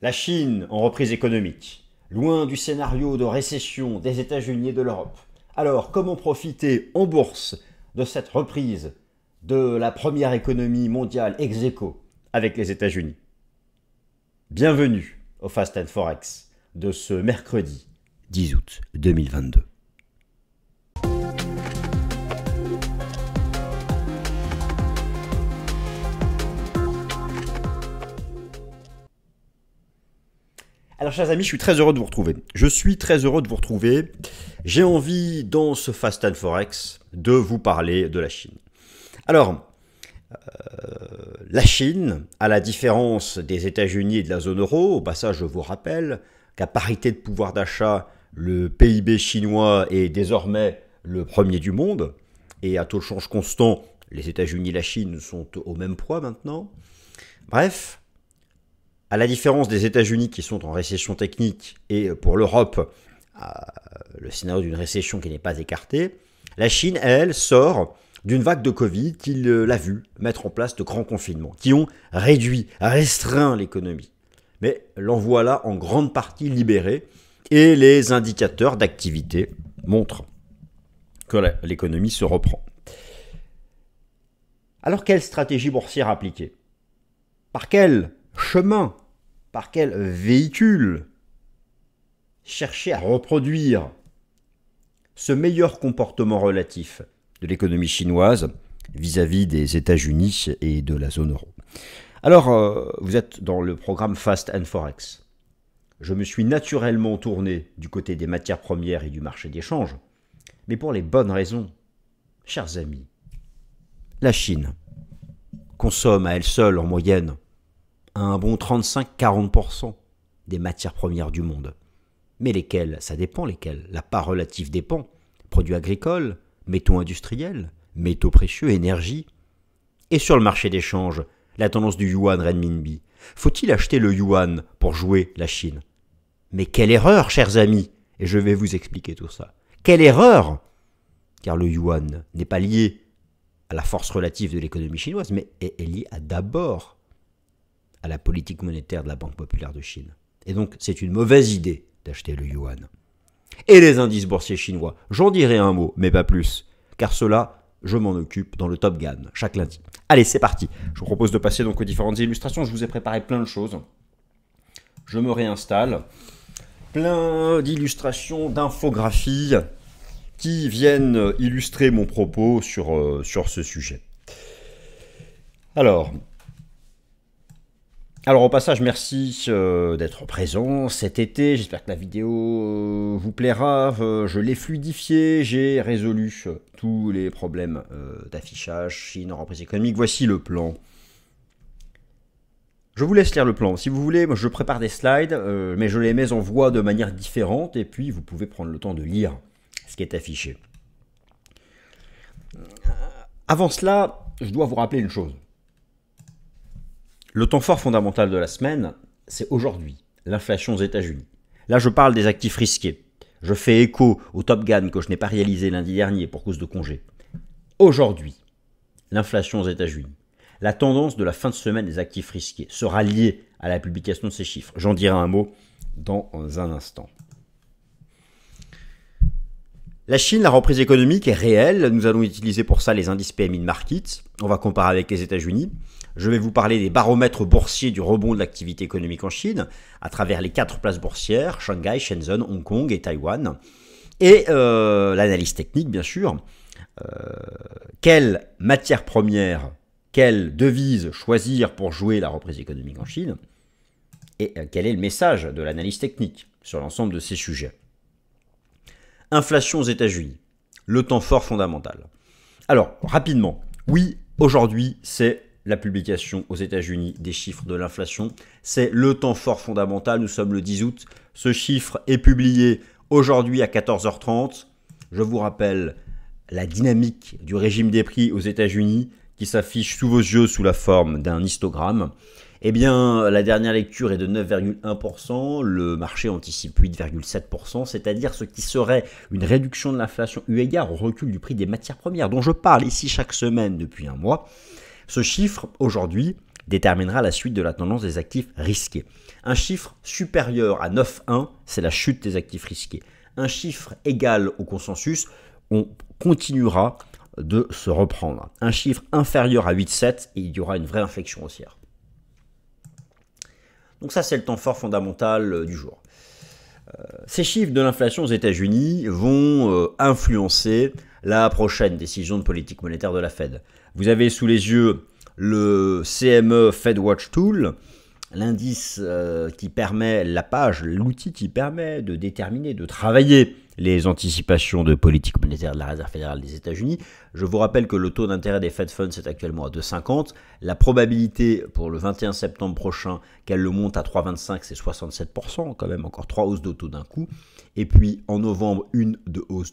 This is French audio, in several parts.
La Chine en reprise économique, loin du scénario de récession des États-Unis et de l'Europe. Alors, comment profiter en bourse de cette reprise de la première économie mondiale ex aequo avec les États-Unis Bienvenue au Fast and Forex de ce mercredi 10 août 2022. Alors, chers amis, je suis très heureux de vous retrouver. Je suis très heureux de vous retrouver. J'ai envie, dans ce Fast and Forex, de vous parler de la Chine. Alors, euh, la Chine, à la différence des États-Unis et de la zone euro, bah ça, je vous rappelle qu'à parité de pouvoir d'achat, le PIB chinois est désormais le premier du monde, et à taux de change constant, les États-Unis et la Chine sont au même poids maintenant. Bref, à la différence des États-Unis qui sont en récession technique et euh, pour l'Europe euh, le scénario d'une récession qui n'est pas écartée, la Chine, elle, sort d'une vague de Covid qui euh, l'a vu mettre en place de grands confinements, qui ont réduit, restreint l'économie. Mais l'envoi là en grande partie libérée et les indicateurs d'activité montrent que l'économie se reprend. Alors quelle stratégie boursière appliquer Par quelle chemin, par quel véhicule chercher à reproduire ce meilleur comportement relatif de l'économie chinoise vis-à-vis des États-Unis et de la zone euro. Alors, euh, vous êtes dans le programme Fast and Forex. Je me suis naturellement tourné du côté des matières premières et du marché d'échange, mais pour les bonnes raisons. Chers amis, la Chine consomme à elle seule en moyenne à un bon 35-40% des matières premières du monde. Mais lesquelles Ça dépend lesquelles. La part relative dépend. Produits agricoles, métaux industriels, métaux précieux, énergie. Et sur le marché d'échange, la tendance du yuan renminbi. Faut-il acheter le yuan pour jouer la Chine Mais quelle erreur, chers amis Et je vais vous expliquer tout ça. Quelle erreur Car le yuan n'est pas lié à la force relative de l'économie chinoise, mais est lié à d'abord à la politique monétaire de la Banque populaire de Chine. Et donc, c'est une mauvaise idée d'acheter le yuan. Et les indices boursiers chinois, j'en dirai un mot, mais pas plus, car cela, je m'en occupe dans le Top Gun, chaque lundi. Allez, c'est parti. Je vous propose de passer donc aux différentes illustrations. Je vous ai préparé plein de choses. Je me réinstalle. Plein d'illustrations, d'infographies qui viennent illustrer mon propos sur, euh, sur ce sujet. Alors, alors au passage, merci euh, d'être présent cet été. J'espère que la vidéo euh, vous plaira. Euh, je l'ai fluidifiée, j'ai résolu tous les problèmes d'affichage, Chine, reprise économique. Voici le plan. Je vous laisse lire le plan. Si vous voulez, je prépare des slides, mais je les mets en voix de manière différente et puis vous pouvez prendre le temps de lire ce qui est affiché. Avant cela, je dois vous rappeler une chose. Le temps fort fondamental de la semaine, c'est aujourd'hui, l'inflation aux États-Unis. Là, je parle des actifs risqués. Je fais écho au Top Gun que je n'ai pas réalisé lundi dernier pour cause de congé. Aujourd'hui, l'inflation aux États-Unis. La tendance de la fin de semaine des actifs risqués sera liée à la publication de ces chiffres. J'en dirai un mot dans un instant. La Chine, la reprise économique est réelle. Nous allons utiliser pour ça les indices PMI de market. On va comparer avec les États-Unis. Je vais vous parler des baromètres boursiers du rebond de l'activité économique en Chine, à travers les quatre places boursières, Shanghai, Shenzhen, Hong Kong et Taïwan. Et euh, l'analyse technique, bien sûr. Euh, quelle matière première, quelle devise choisir pour jouer la reprise économique en Chine Et euh, quel est le message de l'analyse technique sur l'ensemble de ces sujets Inflation aux États-Unis, le temps fort fondamental. Alors, rapidement, oui, aujourd'hui, c'est la publication aux États-Unis des chiffres de l'inflation. C'est le temps fort fondamental, nous sommes le 10 août. Ce chiffre est publié aujourd'hui à 14h30. Je vous rappelle la dynamique du régime des prix aux États-Unis qui s'affiche sous vos yeux sous la forme d'un histogramme. Eh bien, la dernière lecture est de 9,1%, le marché anticipe 8,7%, c'est-à-dire ce qui serait une réduction de l'inflation eu égard au recul du prix des matières premières, dont je parle ici chaque semaine depuis un mois. Ce chiffre, aujourd'hui, déterminera la suite de la tendance des actifs risqués. Un chiffre supérieur à 9,1, c'est la chute des actifs risqués. Un chiffre égal au consensus, on continuera de se reprendre. Un chiffre inférieur à 8,7, il y aura une vraie inflexion haussière. Donc ça, c'est le temps fort fondamental euh, du jour. Euh, ces chiffres de l'inflation aux États-Unis vont euh, influencer la prochaine décision de politique monétaire de la Fed. Vous avez sous les yeux le CME FedWatch Tool, l'indice euh, qui permet, la page, l'outil qui permet de déterminer, de travailler les anticipations de politique monétaire de la Réserve fédérale des États-Unis. Je vous rappelle que le taux d'intérêt des Fed Funds est actuellement à 2,50. La probabilité pour le 21 septembre prochain qu'elle le monte à 3,25, c'est 67%, quand même encore trois hausses de taux d'un coup. Et puis en novembre, une de hausse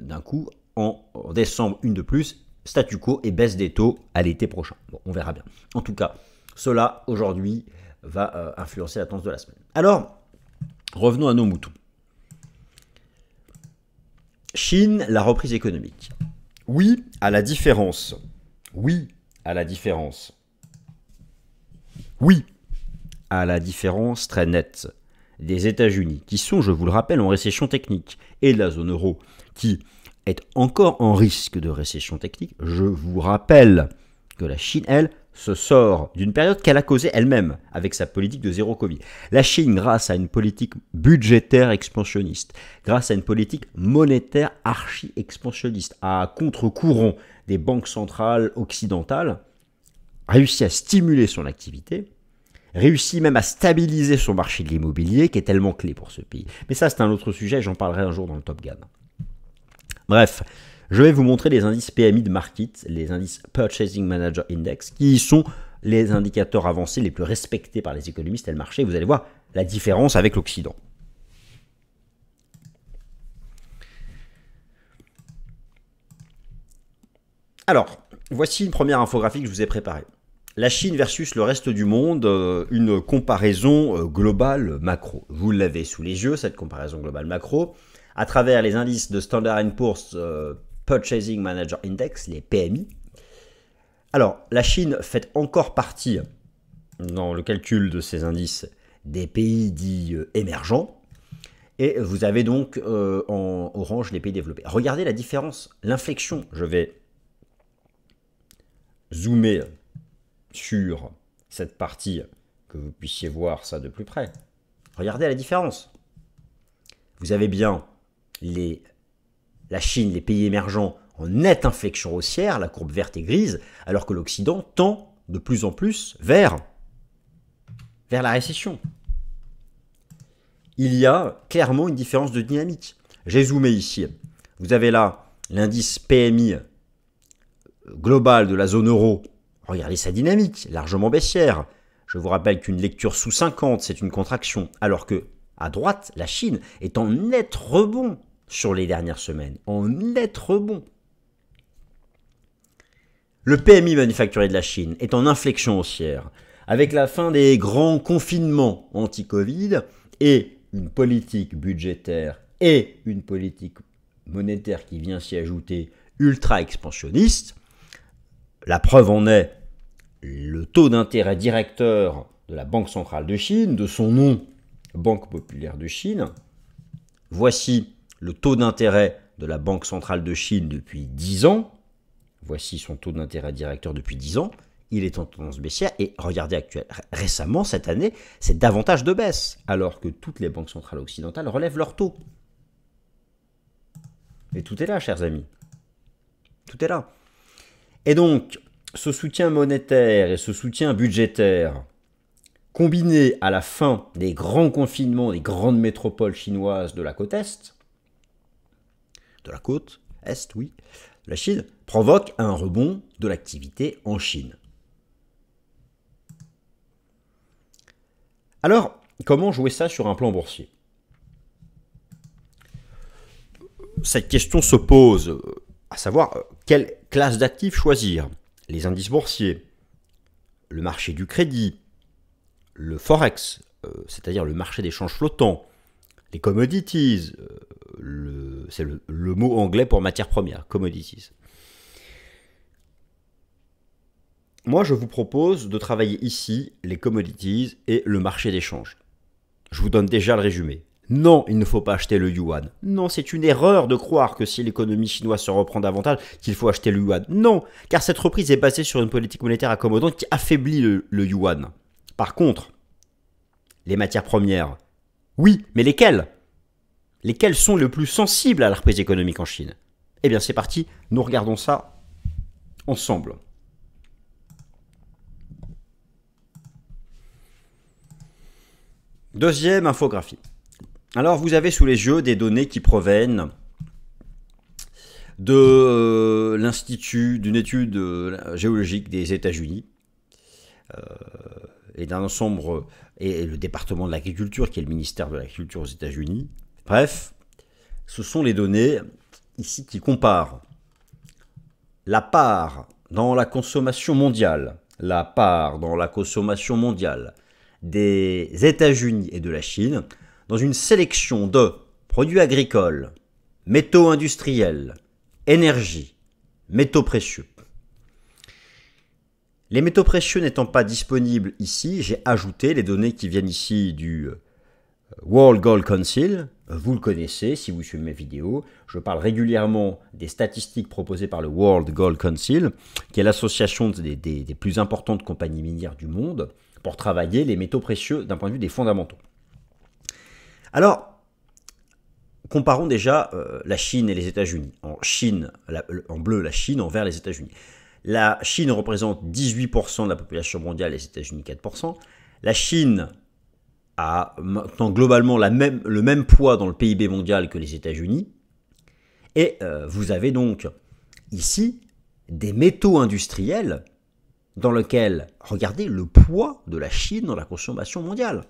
d'un coup. En décembre, une de plus statu quo et baisse des taux à l'été prochain. Bon, on verra bien. En tout cas, cela aujourd'hui va euh, influencer la tendance de la semaine. Alors, revenons à nos moutons. Chine, la reprise économique. Oui, à la différence. Oui, à la différence. Oui, à la différence très nette des États-Unis, qui sont, je vous le rappelle, en récession technique, et de la zone euro, qui, est encore en risque de récession technique. Je vous rappelle que la Chine, elle, se sort d'une période qu'elle a causée elle-même avec sa politique de zéro Covid. La Chine, grâce à une politique budgétaire expansionniste, grâce à une politique monétaire archi-expansionniste, à contre-courant des banques centrales occidentales, réussit à stimuler son activité, réussit même à stabiliser son marché de l'immobilier qui est tellement clé pour ce pays. Mais ça, c'est un autre sujet, j'en parlerai un jour dans le Top Gun. Bref, je vais vous montrer les indices PMI de Market, les indices Purchasing Manager Index, qui sont les indicateurs avancés les plus respectés par les économistes et le marché. Vous allez voir la différence avec l'Occident. Alors, voici une première infographie que je vous ai préparée. La Chine versus le reste du monde, euh, une comparaison euh, globale macro. Vous l'avez sous les yeux, cette comparaison globale macro à travers les indices de Standard Poor's euh, Purchasing Manager Index, les PMI. Alors, la Chine fait encore partie, dans le calcul de ces indices, des pays dits euh, émergents. Et vous avez donc euh, en orange les pays développés. Regardez la différence, l'inflexion. Je vais zoomer sur cette partie, que vous puissiez voir ça de plus près. Regardez la différence. Vous avez bien la Chine, les pays émergents en nette inflexion haussière, la courbe verte et grise, alors que l'Occident tend de plus en plus vers, vers la récession. Il y a clairement une différence de dynamique. J'ai zoomé ici. Vous avez là l'indice PMI euh, global de la zone euro. Regardez sa dynamique, largement baissière. Je vous rappelle qu'une lecture sous 50, c'est une contraction, alors que à droite, la Chine est en net rebond sur les dernières semaines, en être bon. Le PMI manufacturé de la Chine est en inflexion haussière. Avec la fin des grands confinements anti-Covid et une politique budgétaire et une politique monétaire qui vient s'y ajouter ultra expansionniste, la preuve en est le taux d'intérêt directeur de la Banque centrale de Chine, de son nom Banque populaire de Chine. Voici le taux d'intérêt de la Banque centrale de Chine depuis 10 ans, voici son taux d'intérêt directeur depuis 10 ans, il est en tendance baissière et regardez actuel, récemment, cette année, c'est davantage de baisse, alors que toutes les banques centrales occidentales relèvent leur taux. Et tout est là, chers amis. Tout est là. Et donc, ce soutien monétaire et ce soutien budgétaire, combiné à la fin des grands confinements des grandes métropoles chinoises de la côte Est, de la côte est, oui, de la Chine, provoque un rebond de l'activité en Chine. Alors, comment jouer ça sur un plan boursier Cette question se pose, euh, à savoir euh, quelle classe d'actifs choisir Les indices boursiers, le marché du crédit, le forex, euh, c'est-à-dire le marché des changes flottants, les commodities, euh, c'est le, mot anglais pour matière première, commodities. Moi, je vous propose de travailler ici les commodities et le marché d'échange. Je vous donne déjà le résumé. Non, il ne faut pas acheter le yuan. Non, c'est une erreur de croire que si l'économie chinoise se reprend davantage, qu'il faut acheter le yuan. Non, car cette reprise est basée sur une politique monétaire accommodante qui affaiblit le yuan. Par contre, les matières premières, oui, mais lesquels Lesquels sont le plus sensibles à la reprise économique en Chine Eh bien, c'est parti, nous regardons ça ensemble. Deuxième infographie. Alors, vous avez sous les yeux des données qui proviennent de euh, l'institut d'une étude euh, géologique des États-Unis, euh, et d'un ensemble, et le département de l'agriculture, qui est le ministère de l'agriculture aux États-Unis. Bref, ce sont les données ici qui comparent la part dans la consommation mondiale, la part dans la consommation mondiale des États-Unis et de la Chine dans une sélection de produits agricoles, métaux industriels, énergie, métaux précieux. Les métaux précieux n'étant pas disponibles ici, j'ai ajouté les données qui viennent ici du euh, World Gold Council. Vous le connaissez si vous suivez mes vidéos. Je parle régulièrement des statistiques proposées par le World Gold Council, qui est l'association des, plus importantes compagnies minières du monde pour travailler les métaux précieux d'un point de vue des fondamentaux. Alors, comparons déjà euh, la Chine et les États-Unis. En Chine, en bleu la Chine, en vert les États-Unis. La Chine représente 18% de la population mondiale, les États-Unis 4%. La Chine a maintenant globalement le même poids dans le PIB mondial que les États-Unis. Et euh, vous avez donc ici des métaux industriels dans lesquels, regardez le poids de la Chine dans la consommation mondiale.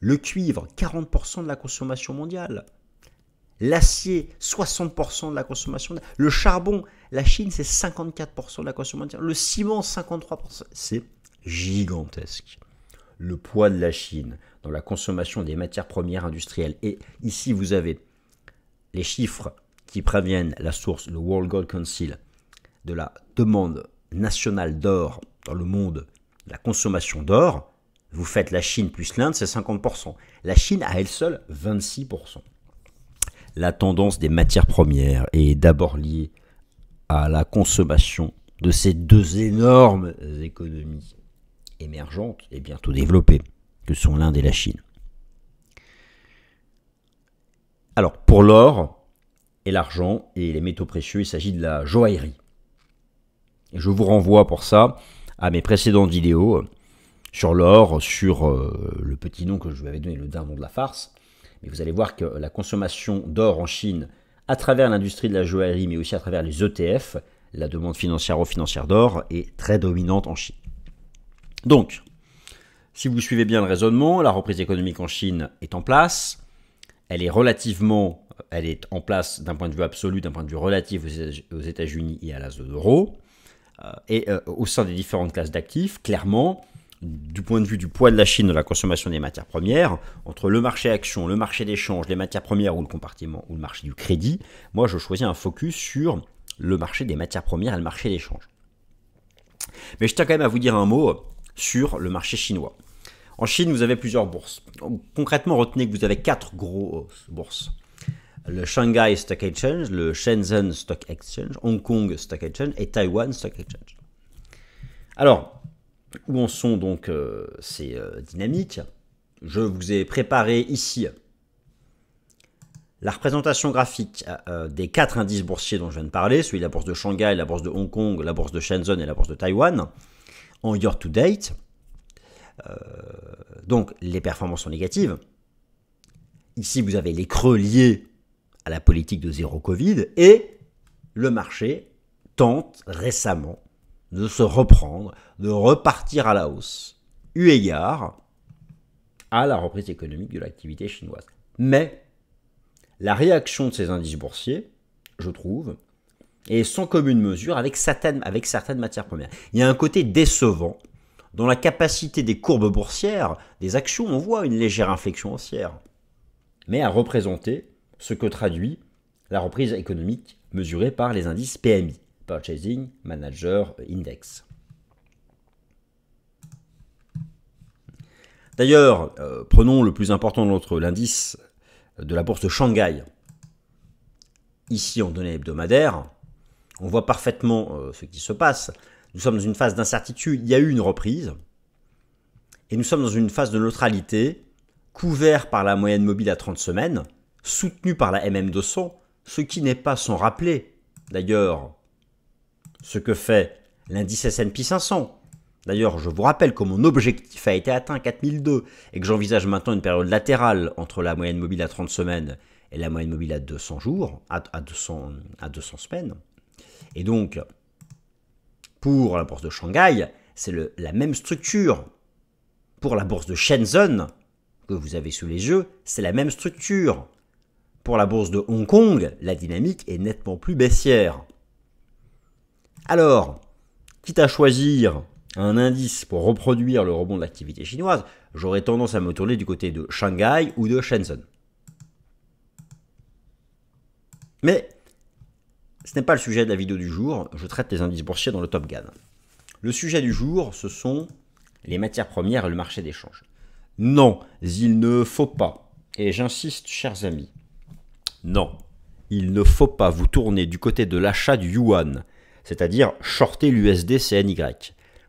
Le cuivre, 40% de la consommation mondiale. L'acier, 60% de la consommation. Le charbon, la Chine, c'est 54% de la consommation. Le ciment, 53%. C'est gigantesque. Le poids de la Chine dans la consommation des matières premières industrielles. Et ici, vous avez les chiffres qui préviennent la source, le World Gold Council, de la demande nationale d'or dans le monde, la consommation d'or. Vous faites la Chine plus l'Inde, c'est 50%. La Chine à elle seule, 26%. La tendance des matières premières est d'abord liée à la consommation de ces deux énormes économies émergentes et bientôt développées que sont l'Inde et la Chine. Alors, pour l'or et l'argent et les métaux précieux, il s'agit de la joaillerie. je vous renvoie pour ça à mes précédentes vidéos sur l'or, sur euh, le petit nom que je vous avais donné, le dindon de la farce, mais vous allez voir que la consommation d'or en Chine, à travers l'industrie de la joaillerie, mais aussi à travers les ETF, la demande financière aux financières d'or est très dominante en Chine. Donc, si vous suivez bien le raisonnement, la reprise économique en Chine est en place. Elle est relativement, elle est en place d'un point de vue absolu, d'un point de vue relatif aux États-Unis et à la zone euro. Euh, et euh, au sein des différentes classes d'actifs, clairement, du point de vue du poids de la Chine dans la consommation des matières premières, entre le marché action, le marché d'échange, les matières premières ou le compartiment ou le marché du crédit, moi je choisis un focus sur le marché des matières premières et le marché d'échange. Mais je tiens quand même à vous dire un mot sur le marché chinois. En Chine, vous avez plusieurs bourses. Concrètement, retenez que vous avez quatre grosses bourses. Le Shanghai Stock Exchange, le Shenzhen Stock Exchange, Hong Kong Stock Exchange et Taiwan Stock Exchange. Alors, où en sont donc euh, ces euh, dynamiques. Je vous ai préparé ici la représentation graphique euh, des quatre indices boursiers dont je viens de parler, celui de la bourse de Shanghai, la bourse de Hong Kong, la bourse de Shenzhen et la bourse de Taïwan, en year to date. donc les performances sont négatives. Ici, vous avez les creux liés à la politique de zéro Covid et le marché tente récemment de se reprendre, de repartir à la hausse, eu égard à la reprise économique de l'activité chinoise. Mais la réaction de ces indices boursiers, je trouve, est sans commune mesure avec certaines, matières premières. Il y a un côté décevant dans la capacité des courbes boursières, des actions, on voit une légère inflexion haussière, mais à représenter ce que traduit la reprise économique mesurée par les indices PMI. Purchasing Manager Index. D'ailleurs, euh, prenons le plus important notre l'indice de la bourse de Shanghai. Ici, en données hebdomadaires, on voit parfaitement euh, ce qui se passe. Nous sommes dans une phase d'incertitude, il y a eu une reprise, et nous sommes dans une phase de neutralité, couvert par la moyenne mobile à 30 semaines, soutenue par la MM200, ce qui n'est pas sans rappeler, d'ailleurs, ce que fait l'indice S&P 500. D'ailleurs, je vous rappelle que mon objectif a été atteint 4002 et que j'envisage maintenant une période latérale entre la moyenne mobile à 30 semaines et la moyenne mobile à 200 jours, à, 200, à 200 semaines. Et donc, pour la bourse de Shanghai, c'est la même structure. Pour la bourse de Shenzhen, que vous avez sous les yeux, c'est la même structure. Pour la bourse de Hong Kong, la dynamique est nettement plus baissière. Alors, quitte à choisir un indice pour reproduire le rebond de l'activité chinoise, j'aurais tendance à me tourner du côté de Shanghai ou de Shenzhen. Mais ce n'est pas le sujet de la vidéo du jour, je traite les indices boursiers dans le Top Gun. Le sujet du jour, ce sont les matières premières et le marché d'échange. Non, il ne faut pas, et j'insiste chers amis, non, il ne faut pas vous tourner du côté de l'achat du yuan, c'est-à-dire shorter l'USDCNY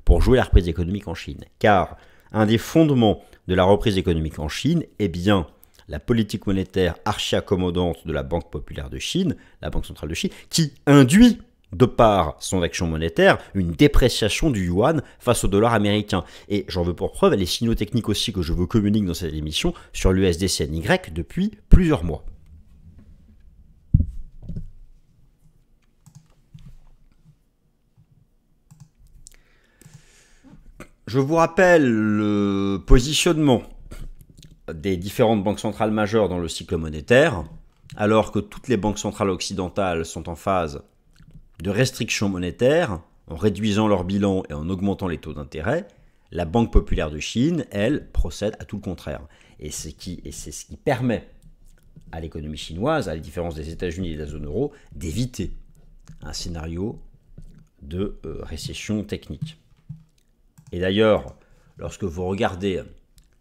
pour jouer la reprise économique en Chine. Car un des fondements de la reprise économique en Chine est bien la politique monétaire archi-accommodante de la Banque populaire de Chine, la Banque centrale de Chine, qui induit de par son action monétaire, une dépréciation du yuan face au dollar américain. Et j'en veux pour preuve les signaux techniques aussi que je veux communique dans cette émission sur l'USDCNY depuis plusieurs mois. Je vous rappelle le positionnement des différentes banques centrales majeures dans le cycle monétaire, alors que toutes les banques centrales occidentales sont en phase de restriction monétaire, en réduisant leur bilan et en augmentant les taux d'intérêt, la Banque populaire de Chine, elle, procède à tout le contraire. Et c'est ce qui permet à l'économie chinoise, à la différence des États-Unis et de la zone euro, d'éviter un scénario de euh, récession technique. Et d'ailleurs, lorsque vous regardez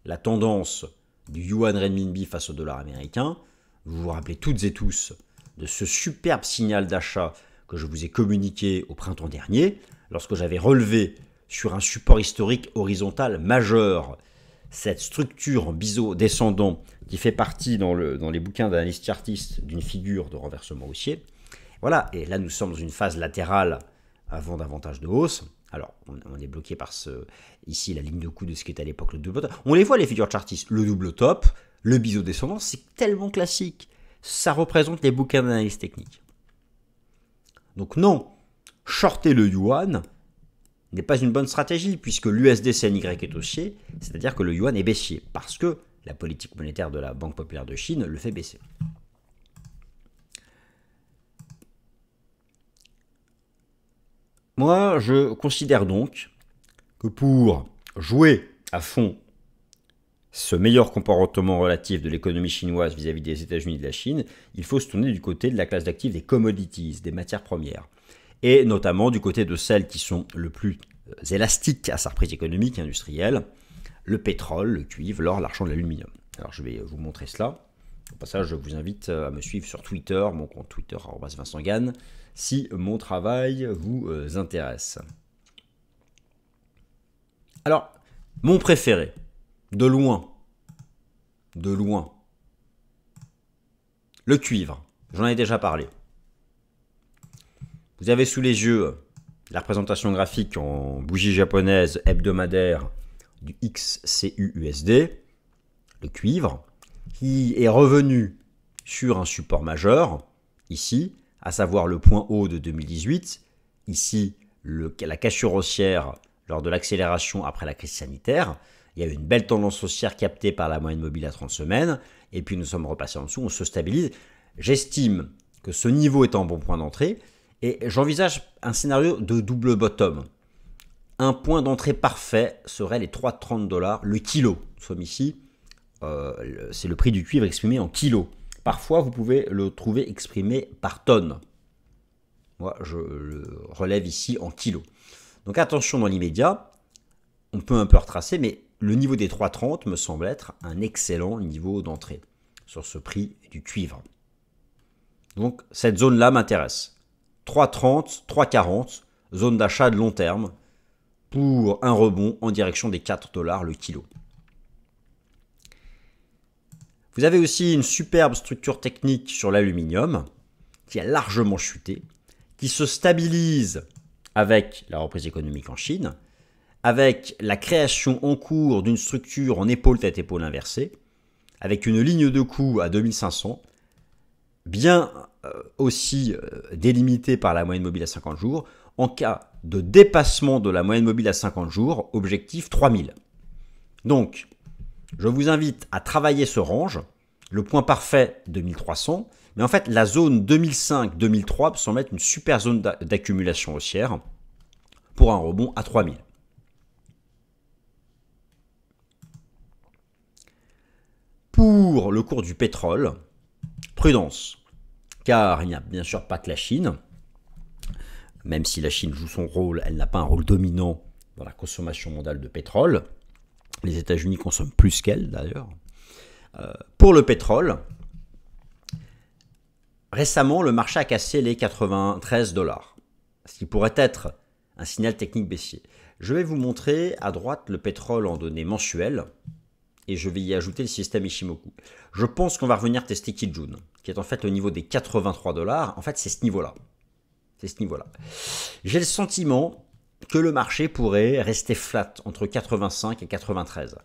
la tendance du yuan renminbi face au dollar américain, vous vous rappelez toutes et tous de ce superbe signal d'achat que je vous ai communiqué au printemps dernier, lorsque j'avais relevé sur un support historique horizontal majeur cette structure en biseau descendant qui fait partie dans, les bouquins d'analyse chartiste d'une figure de renversement haussier. Voilà, et là nous sommes dans une phase latérale avant davantage de hausse. Alors, on, est bloqué par ce, ici la ligne de coup de ce qui est à l'époque le double top. On les voit, les figures chartistes. Le double top, le biseau descendant, c'est tellement classique. Ça représente les bouquins d'analyse technique. Donc non, shorter le yuan n'est pas une bonne stratégie puisque l'USD-CNY est haussier, c'est-à-dire que le yuan est baissier parce que la politique monétaire de la Banque populaire de Chine le fait baisser. Moi, je considère donc que pour jouer à fond ce meilleur comportement relatif de l'économie chinoise vis-à-vis des États-Unis et de la Chine, il faut se tourner du côté de la classe d'actifs des commodities, des matières premières, et notamment du côté de celles qui sont le plus euh, élastiques à sa reprise économique et industrielle, le pétrole, le cuivre, l'or, l'argent, l'aluminium. Alors je vais euh, vous montrer cela ça, je vous invite euh, à me suivre sur Twitter, mon compte Twitter, Vincent si mon travail vous euh, intéresse. Alors, mon préféré, de loin, de loin, le cuivre, j'en ai déjà parlé. Vous avez sous les yeux euh, la représentation graphique en bougie japonaise hebdomadaire du XCUUSD, le cuivre, qui est revenu sur un support majeur, ici, à savoir le point haut de 2018, ici la cassure haussière lors de l'accélération après la crise sanitaire. Il y a eu une belle tendance haussière captée par la moyenne mobile à 30 semaines, et puis nous sommes repassés en dessous, on se stabilise. J'estime que ce niveau est un bon point d'entrée, et j'envisage un scénario de double bottom. Un point d'entrée parfait serait les 3,30 dollars le kilo. Nous sommes ici euh, c'est le prix du cuivre exprimé en kilos. Parfois, vous pouvez le trouver exprimé par tonne. Moi, je le relève ici en kilos. Donc attention dans l'immédiat, on peut un peu retracer, mais le niveau des 3,30 me semble être un excellent niveau d'entrée sur ce prix du cuivre. Donc cette zone-là m'intéresse. 3,30, 3,40, zone d'achat de long terme pour un rebond en direction des 4 dollars le kilo. Vous avez aussi une superbe structure technique sur l'aluminium, qui a largement chuté, qui se stabilise avec la reprise économique en Chine, avec la création en cours d'une structure en épaule-tête-épaule inversée, avec une ligne de coût à 2500, bien euh, aussi euh, délimitée par la moyenne mobile à 50 jours, en cas de dépassement de la moyenne mobile à 50 jours, objectif 3000. Donc, je vous invite à travailler ce range, le point parfait 2300, mais en fait la zone 2005-2003 semble être une super zone d'accumulation haussière pour un rebond à 3000. Pour le cours du pétrole, prudence, car il n'y a bien sûr pas que la Chine, même si la Chine joue son rôle, elle n'a pas un rôle dominant dans la consommation mondiale de pétrole. Les États-Unis consomment plus qu'elle d'ailleurs. Euh, pour le pétrole, récemment, le marché a cassé les 93 dollars, ce qui pourrait être un signal technique baissier. Je vais vous montrer à droite le pétrole en données mensuelles et je vais y ajouter le système Ishimoku. Je pense qu'on va revenir tester Kijun, qui est en fait au niveau des 83 dollars. En fait, c'est ce niveau-là. C'est ce niveau-là. J'ai le sentiment que le marché pourrait rester flat entre 85 et 93.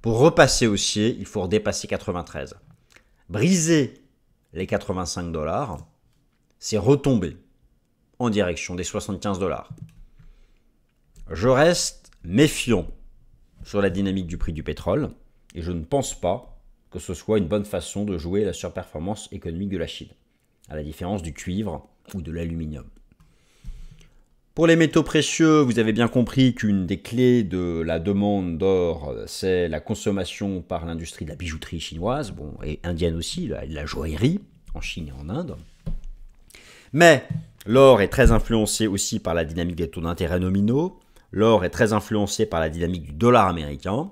Pour repasser haussier, il faut redépasser 93. Briser les 85 dollars, c'est retomber en direction des 75 dollars. Je reste méfiant sur la dynamique du prix du pétrole et je ne pense pas que ce soit une bonne façon de jouer la surperformance économique de la Chine, à la différence du cuivre ou de l'aluminium. Pour les métaux précieux, vous avez bien compris qu'une des clés de la demande d'or, euh, c'est la consommation par l'industrie de la bijouterie chinoise, bon, et indienne aussi, la, la joaillerie, en Chine et en Inde. Mais l'or est très influencé aussi par la dynamique des taux d'intérêt nominaux, l'or est très influencé par la dynamique du dollar américain,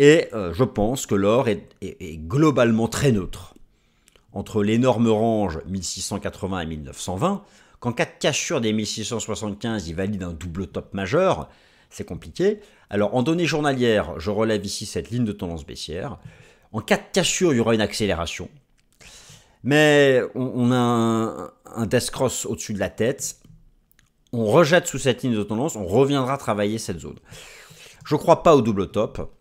et euh, je pense que l'or est globalement très neutre entre l'énorme range 1680 et 1920, Qu'en cas de cassure des 1675, il valide un double top majeur, c'est compliqué. Alors en données journalières, je relève ici cette ligne de tendance baissière. En cas de cassure, il y aura une accélération. Mais on, a un, un death cross au-dessus de la tête. On rejette sous cette ligne de tendance, on reviendra travailler cette zone. Je ne crois pas au double top.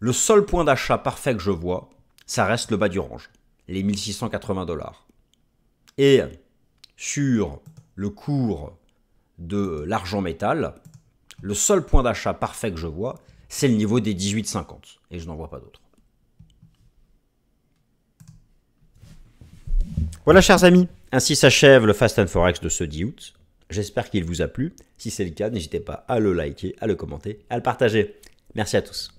Le seul point d'achat parfait que je vois, ça reste le bas du range, les 1680 dollars. Et sur le cours de l'argent métal, le seul point d'achat parfait que je vois, c'est le niveau des 18,50. Et je n'en vois pas d'autre. Voilà, chers amis, ainsi s'achève le Fast and Forex de ce 10 août. J'espère qu'il vous a plu. Si c'est le cas, n'hésitez pas à le liker, à le commenter, à le partager. Merci à tous.